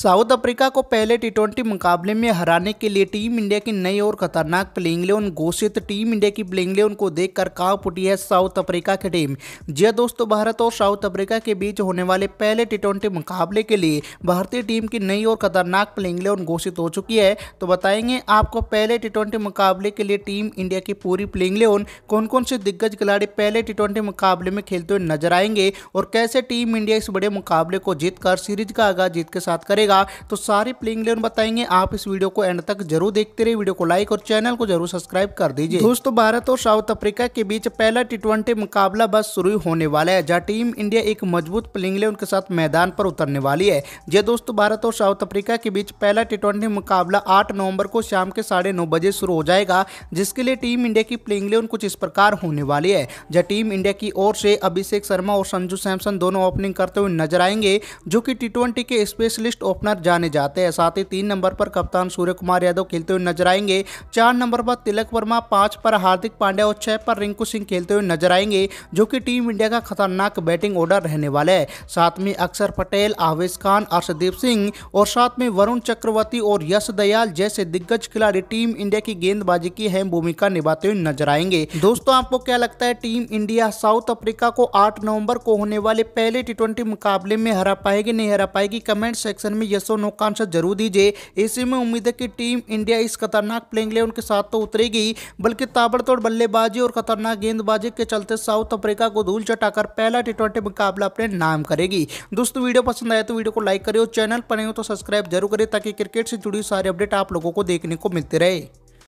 south Africa को पहले T मुकाबले में हराने के लिए टीम इंडिया की नई और खतरनाक प्लेइंग लेवन घोषित टीम इंडिया की प्लेइंग लेवन को देखकर कांप उठी है साउथ अफ्रीका की टीम जी हाँ दोस्तों भारत और साउथ अफ्रीका के बीच होने वाले पहले टी मुकाबले के लिए भारतीय टीम की नई और खतरनाक प्लेइंग लेवन घोषित हो चुकी है तो बताएंगे आपको पहले टी मुकाबले के लिए टीम इंडिया की पूरी प्लेइंग लेवन कौन कौन से दिग्गज खिलाड़ी पहले टी मुकाबले में खेलते हुए नजर आएंगे और कैसे टीम इंडिया इस बड़े मुकाबले को जीतकर सीरीज का आगाज जीत के साथ करे पड़ेगा तो सारे प्लेइंग इलेवन बताएंगे आप इस वीडियो को एंड तक जरूर देखते रहे वीडियो को लाइक और चैनल को जरूर सब्सक्राइब कर दीजिए दोस्तों भारत और साउथ अफ्रीका के बीच पहला टी मुकाबला बस शुरू होने वाला है जहाँ टीम इंडिया एक मजबूत प्लेइंग इलेवन के साथ मैदान पर उतरने वाली है यह दोस्तों भारत और साउथ अफ्रीका के बीच पहला टी मुकाबला आठ नवम्बर को शाम के साढ़े बजे शुरू हो जाएगा जिसके लिए टीम इंडिया की प्लेइंग इलेवन कुछ इस प्रकार होने वाली है जहाँ टीम इंडिया की ओर से अभिषेक शर्मा और संजू सैमसन दोनों ओपनिंग करते हुए नजर आएंगे जो कि टी के स्पेशलिस्ट ओपनर जाने जाते हैं साथ ही तीन नंबर पर कप्तान सूर्य कुमार यादव खेलते हुए नजर आएंगे चार नंबर पर तिलक वर्मा पांच पर हार्दिक पांड्या और छह पर रिंकू सिंह खेलते हुए नजर आएंगे जो कि टीम इंडिया का खतरनाक बैटिंग ऑर्डर रहने वाला है साथ में अक्षर पटेल आवेश खान अर्षदीप सिंह और साथ में वरुण चक्रवर्ती और यश दयाल जैसे दिग्गज खिलाड़ी टीम इंडिया की गेंदबाजी की अहम भूमिका निभाते हुए नजर आएंगे दोस्तों आपको क्या लगता है टीम इंडिया साउथ अफ्रीका को आठ नवम्बर को होने वाले पहले टी मुकाबले में हरा पाएगी नहीं हरा पाएगी कमेंट सेक्शन में में यस नो का आंसर जरूर दीजिए ऐसे में उम्मीद है कि टीम इंडिया इस खतरनाक प्लेइंग लेवन के साथ तो उतरेगी बल्कि ताबड़तोड़ बल्लेबाजी और खतरनाक गेंदबाजी के चलते साउथ अफ्रीका को धूल चटाकर पहला टी मुकाबला अपने नाम करेगी दोस्तों वीडियो पसंद आया तो वीडियो को लाइक करें और चैनल पर नहीं हो तो सब्सक्राइब जरूर करें ताकि क्रिकेट से जुड़ी सारी अपडेट आप लोगों को देखने को मिलते रहे